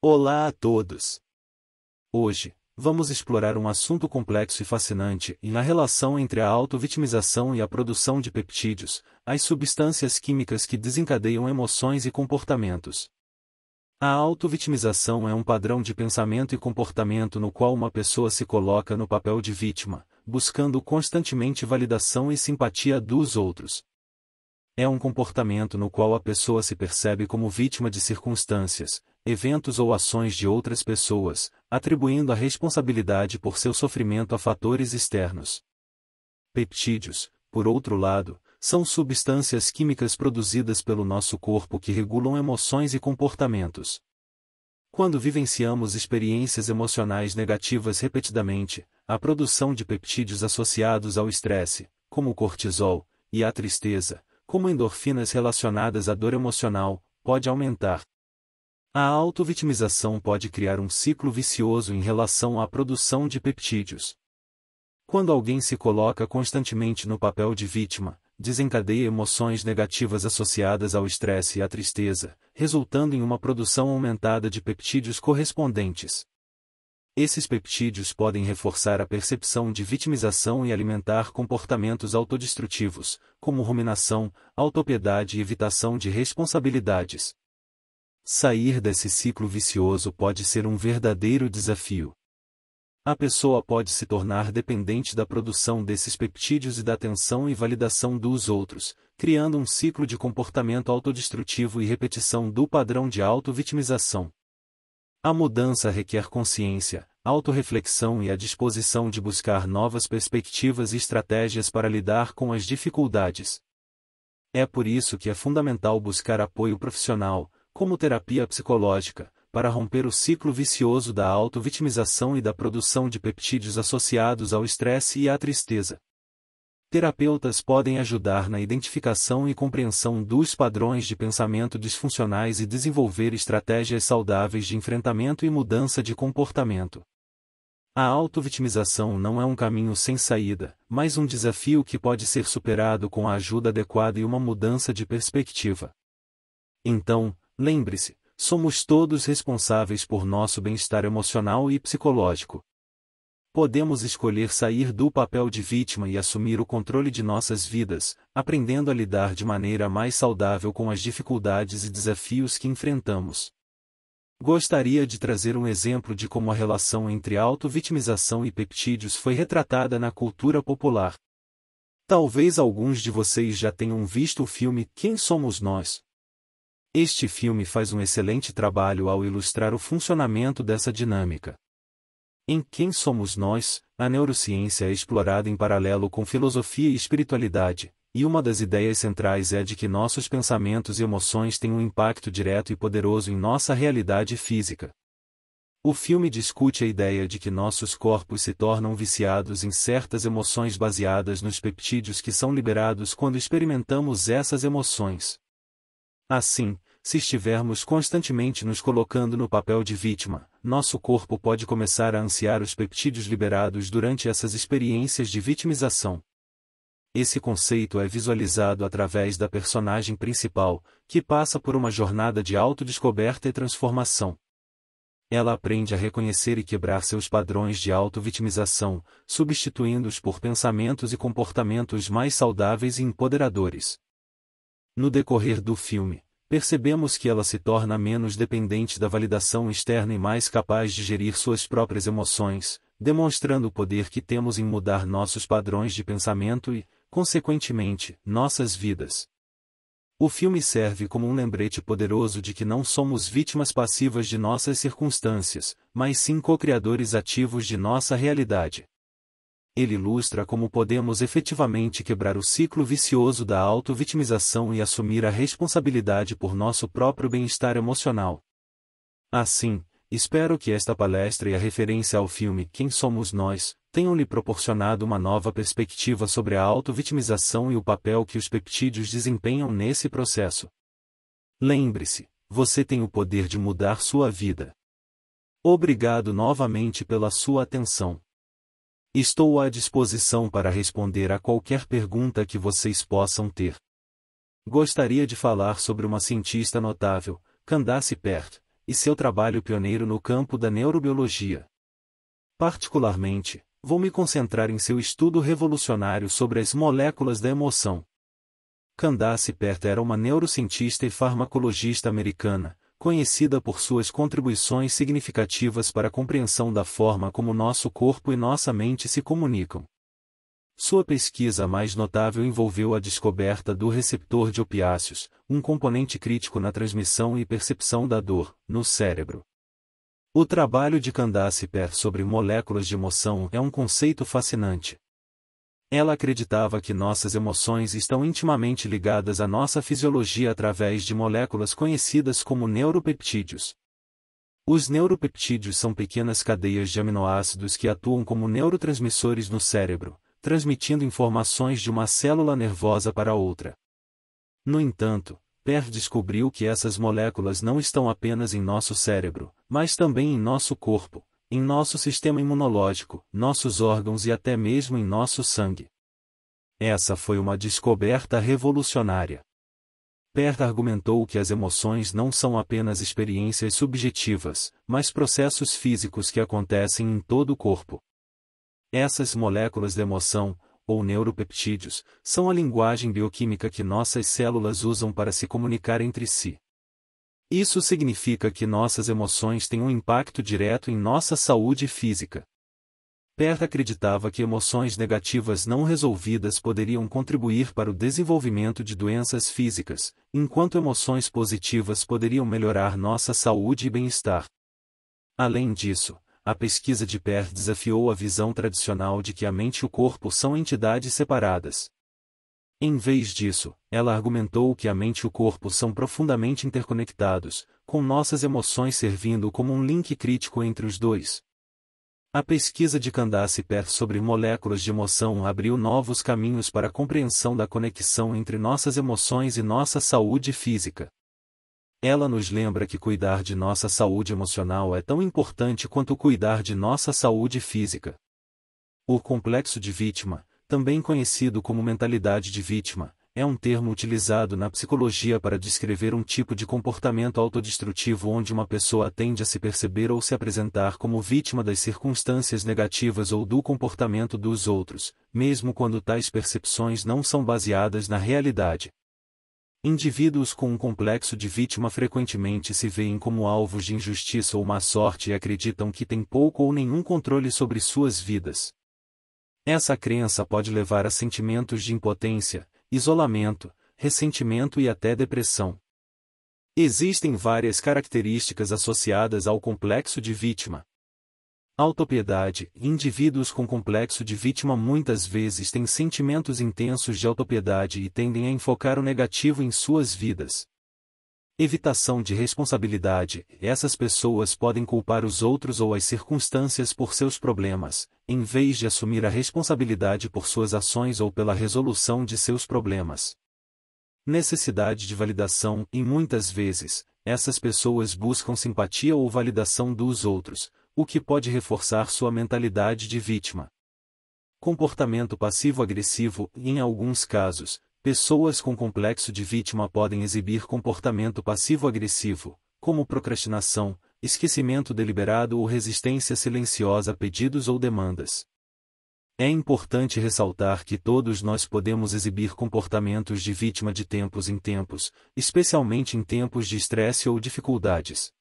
Olá a todos! Hoje, vamos explorar um assunto complexo e fascinante e na relação entre a autovitimização e a produção de peptídeos, as substâncias químicas que desencadeiam emoções e comportamentos. A autovitimização é um padrão de pensamento e comportamento no qual uma pessoa se coloca no papel de vítima, buscando constantemente validação e simpatia dos outros é um comportamento no qual a pessoa se percebe como vítima de circunstâncias, eventos ou ações de outras pessoas, atribuindo a responsabilidade por seu sofrimento a fatores externos. Peptídeos, por outro lado, são substâncias químicas produzidas pelo nosso corpo que regulam emoções e comportamentos. Quando vivenciamos experiências emocionais negativas repetidamente, a produção de peptídeos associados ao estresse, como o cortisol, e à tristeza, como endorfinas relacionadas à dor emocional, pode aumentar, a autovitimização pode criar um ciclo vicioso em relação à produção de peptídeos. Quando alguém se coloca constantemente no papel de vítima, desencadeia emoções negativas associadas ao estresse e à tristeza, resultando em uma produção aumentada de peptídeos correspondentes. Esses peptídeos podem reforçar a percepção de vitimização e alimentar comportamentos autodestrutivos, como ruminação, autopiedade e evitação de responsabilidades. Sair desse ciclo vicioso pode ser um verdadeiro desafio. A pessoa pode se tornar dependente da produção desses peptídeos e da atenção e validação dos outros, criando um ciclo de comportamento autodestrutivo e repetição do padrão de auto-vitimização. A mudança requer consciência, autorreflexão e a disposição de buscar novas perspectivas e estratégias para lidar com as dificuldades. É por isso que é fundamental buscar apoio profissional, como terapia psicológica, para romper o ciclo vicioso da auto-vitimização e da produção de peptídeos associados ao estresse e à tristeza. Terapeutas podem ajudar na identificação e compreensão dos padrões de pensamento disfuncionais e desenvolver estratégias saudáveis de enfrentamento e mudança de comportamento. A autovitimização não é um caminho sem saída, mas um desafio que pode ser superado com a ajuda adequada e uma mudança de perspectiva. Então, Lembre-se, somos todos responsáveis por nosso bem-estar emocional e psicológico. Podemos escolher sair do papel de vítima e assumir o controle de nossas vidas, aprendendo a lidar de maneira mais saudável com as dificuldades e desafios que enfrentamos. Gostaria de trazer um exemplo de como a relação entre auto-vitimização e peptídeos foi retratada na cultura popular. Talvez alguns de vocês já tenham visto o filme Quem Somos Nós, este filme faz um excelente trabalho ao ilustrar o funcionamento dessa dinâmica. Em Quem Somos Nós, a neurociência é explorada em paralelo com filosofia e espiritualidade, e uma das ideias centrais é de que nossos pensamentos e emoções têm um impacto direto e poderoso em nossa realidade física. O filme discute a ideia de que nossos corpos se tornam viciados em certas emoções baseadas nos peptídeos que são liberados quando experimentamos essas emoções. Assim, se estivermos constantemente nos colocando no papel de vítima, nosso corpo pode começar a ansiar os peptídeos liberados durante essas experiências de vitimização. Esse conceito é visualizado através da personagem principal, que passa por uma jornada de autodescoberta e transformação. Ela aprende a reconhecer e quebrar seus padrões de auto-vitimização, substituindo-os por pensamentos e comportamentos mais saudáveis e empoderadores. No decorrer do filme, percebemos que ela se torna menos dependente da validação externa e mais capaz de gerir suas próprias emoções, demonstrando o poder que temos em mudar nossos padrões de pensamento e, consequentemente, nossas vidas. O filme serve como um lembrete poderoso de que não somos vítimas passivas de nossas circunstâncias, mas sim co-criadores ativos de nossa realidade ele ilustra como podemos efetivamente quebrar o ciclo vicioso da auto-vitimização e assumir a responsabilidade por nosso próprio bem-estar emocional. Assim, espero que esta palestra e a referência ao filme Quem Somos Nós tenham lhe proporcionado uma nova perspectiva sobre a auto-vitimização e o papel que os peptídeos desempenham nesse processo. Lembre-se, você tem o poder de mudar sua vida. Obrigado novamente pela sua atenção. Estou à disposição para responder a qualquer pergunta que vocês possam ter. Gostaria de falar sobre uma cientista notável, Candace Pert, e seu trabalho pioneiro no campo da neurobiologia. Particularmente, vou me concentrar em seu estudo revolucionário sobre as moléculas da emoção. Candace Pert era uma neurocientista e farmacologista americana, conhecida por suas contribuições significativas para a compreensão da forma como nosso corpo e nossa mente se comunicam. Sua pesquisa mais notável envolveu a descoberta do receptor de opiáceos, um componente crítico na transmissão e percepção da dor, no cérebro. O trabalho de Candace Per sobre moléculas de emoção é um conceito fascinante, ela acreditava que nossas emoções estão intimamente ligadas à nossa fisiologia através de moléculas conhecidas como neuropeptídeos. Os neuropeptídeos são pequenas cadeias de aminoácidos que atuam como neurotransmissores no cérebro, transmitindo informações de uma célula nervosa para outra. No entanto, Per descobriu que essas moléculas não estão apenas em nosso cérebro, mas também em nosso corpo, em nosso sistema imunológico, nossos órgãos e até mesmo em nosso sangue. Essa foi uma descoberta revolucionária. Perth argumentou que as emoções não são apenas experiências subjetivas, mas processos físicos que acontecem em todo o corpo. Essas moléculas de emoção, ou neuropeptídeos, são a linguagem bioquímica que nossas células usam para se comunicar entre si. Isso significa que nossas emoções têm um impacto direto em nossa saúde física. Perth acreditava que emoções negativas não resolvidas poderiam contribuir para o desenvolvimento de doenças físicas, enquanto emoções positivas poderiam melhorar nossa saúde e bem-estar. Além disso, a pesquisa de Perth desafiou a visão tradicional de que a mente e o corpo são entidades separadas, em vez disso, ela argumentou que a mente e o corpo são profundamente interconectados, com nossas emoções servindo como um link crítico entre os dois. A pesquisa de Candace Per sobre moléculas de emoção abriu novos caminhos para a compreensão da conexão entre nossas emoções e nossa saúde física. Ela nos lembra que cuidar de nossa saúde emocional é tão importante quanto cuidar de nossa saúde física. O complexo de vítima, também conhecido como mentalidade de vítima, é um termo utilizado na psicologia para descrever um tipo de comportamento autodestrutivo onde uma pessoa tende a se perceber ou se apresentar como vítima das circunstâncias negativas ou do comportamento dos outros, mesmo quando tais percepções não são baseadas na realidade. Indivíduos com um complexo de vítima frequentemente se veem como alvos de injustiça ou má sorte e acreditam que têm pouco ou nenhum controle sobre suas vidas. Essa crença pode levar a sentimentos de impotência, isolamento, ressentimento e até depressão. Existem várias características associadas ao complexo de vítima. Autopiedade: Indivíduos com complexo de vítima muitas vezes têm sentimentos intensos de autopiedade e tendem a enfocar o negativo em suas vidas. Evitação de responsabilidade: essas pessoas podem culpar os outros ou as circunstâncias por seus problemas, em vez de assumir a responsabilidade por suas ações ou pela resolução de seus problemas. Necessidade de validação: e muitas vezes, essas pessoas buscam simpatia ou validação dos outros, o que pode reforçar sua mentalidade de vítima. Comportamento passivo-agressivo: em alguns casos, Pessoas com complexo de vítima podem exibir comportamento passivo-agressivo, como procrastinação, esquecimento deliberado ou resistência silenciosa a pedidos ou demandas. É importante ressaltar que todos nós podemos exibir comportamentos de vítima de tempos em tempos, especialmente em tempos de estresse ou dificuldades.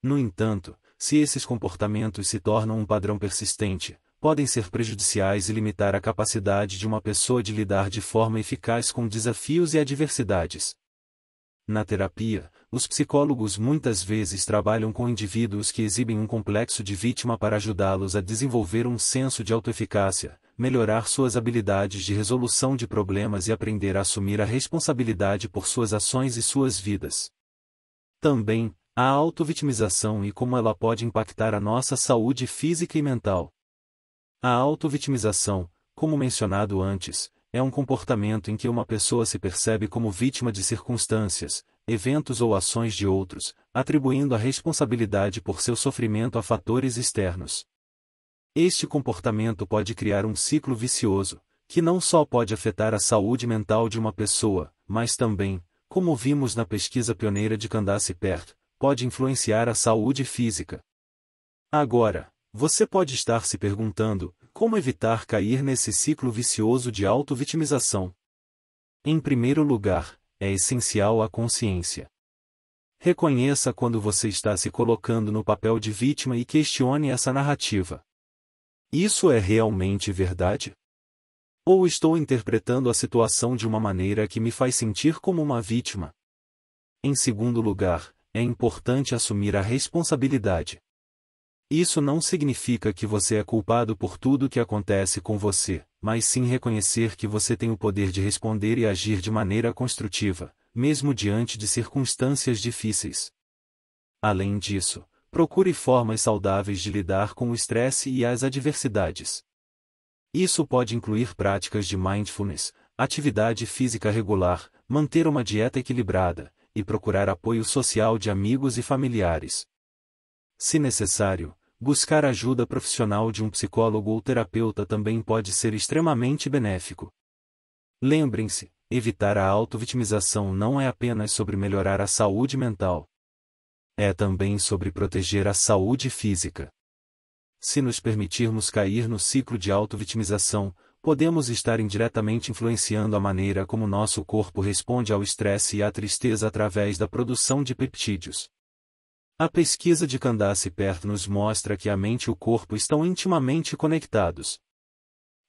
No entanto, se esses comportamentos se tornam um padrão persistente, podem ser prejudiciais e limitar a capacidade de uma pessoa de lidar de forma eficaz com desafios e adversidades. Na terapia, os psicólogos muitas vezes trabalham com indivíduos que exibem um complexo de vítima para ajudá-los a desenvolver um senso de autoeficácia, melhorar suas habilidades de resolução de problemas e aprender a assumir a responsabilidade por suas ações e suas vidas. Também, a autovitimização e como ela pode impactar a nossa saúde física e mental. A autovitimização, como mencionado antes, é um comportamento em que uma pessoa se percebe como vítima de circunstâncias, eventos ou ações de outros, atribuindo a responsabilidade por seu sofrimento a fatores externos. Este comportamento pode criar um ciclo vicioso, que não só pode afetar a saúde mental de uma pessoa, mas também, como vimos na pesquisa pioneira de Candace Pert, pode influenciar a saúde física. Agora, você pode estar se perguntando, como evitar cair nesse ciclo vicioso de auto-vitimização? Em primeiro lugar, é essencial a consciência. Reconheça quando você está se colocando no papel de vítima e questione essa narrativa. Isso é realmente verdade? Ou estou interpretando a situação de uma maneira que me faz sentir como uma vítima? Em segundo lugar, é importante assumir a responsabilidade. Isso não significa que você é culpado por tudo o que acontece com você, mas sim reconhecer que você tem o poder de responder e agir de maneira construtiva, mesmo diante de circunstâncias difíceis. Além disso, procure formas saudáveis de lidar com o estresse e as adversidades. Isso pode incluir práticas de mindfulness, atividade física regular, manter uma dieta equilibrada, e procurar apoio social de amigos e familiares. Se necessário, buscar ajuda profissional de um psicólogo ou terapeuta também pode ser extremamente benéfico. Lembrem-se, evitar a autovitimização não é apenas sobre melhorar a saúde mental. É também sobre proteger a saúde física. Se nos permitirmos cair no ciclo de autovitimização, podemos estar indiretamente influenciando a maneira como nosso corpo responde ao estresse e à tristeza através da produção de peptídeos. A pesquisa de Candace Pert nos mostra que a mente e o corpo estão intimamente conectados.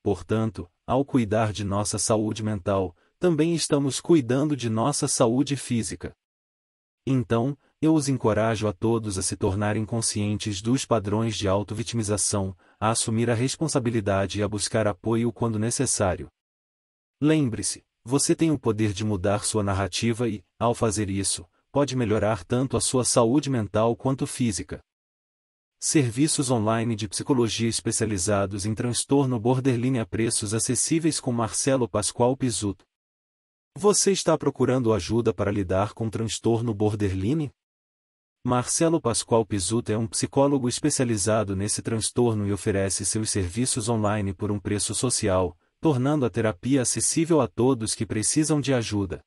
Portanto, ao cuidar de nossa saúde mental, também estamos cuidando de nossa saúde física. Então, eu os encorajo a todos a se tornarem conscientes dos padrões de autovitimização, a assumir a responsabilidade e a buscar apoio quando necessário. Lembre-se, você tem o poder de mudar sua narrativa e, ao fazer isso, pode melhorar tanto a sua saúde mental quanto física. Serviços online de psicologia especializados em transtorno borderline a preços acessíveis com Marcelo Pascoal Pizzuto. Você está procurando ajuda para lidar com transtorno borderline? Marcelo Pascoal Pizzuto é um psicólogo especializado nesse transtorno e oferece seus serviços online por um preço social, tornando a terapia acessível a todos que precisam de ajuda.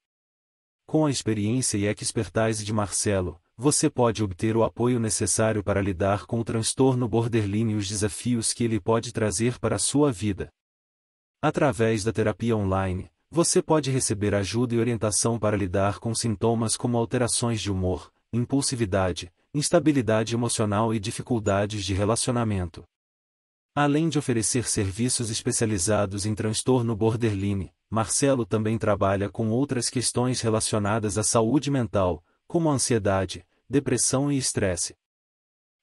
Com a experiência e expertise de Marcelo, você pode obter o apoio necessário para lidar com o transtorno borderline e os desafios que ele pode trazer para a sua vida. Através da terapia online, você pode receber ajuda e orientação para lidar com sintomas como alterações de humor, impulsividade, instabilidade emocional e dificuldades de relacionamento. Além de oferecer serviços especializados em transtorno borderline, Marcelo também trabalha com outras questões relacionadas à saúde mental, como ansiedade, depressão e estresse.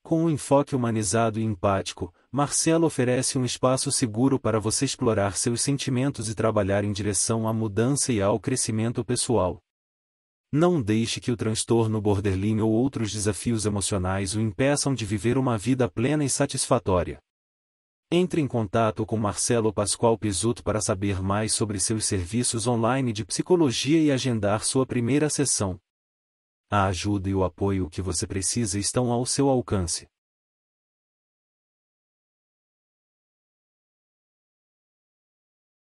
Com um enfoque humanizado e empático, Marcelo oferece um espaço seguro para você explorar seus sentimentos e trabalhar em direção à mudança e ao crescimento pessoal. Não deixe que o transtorno borderline ou outros desafios emocionais o impeçam de viver uma vida plena e satisfatória. Entre em contato com Marcelo Pascoal Pizzuto para saber mais sobre seus serviços online de psicologia e agendar sua primeira sessão. A ajuda e o apoio que você precisa estão ao seu alcance.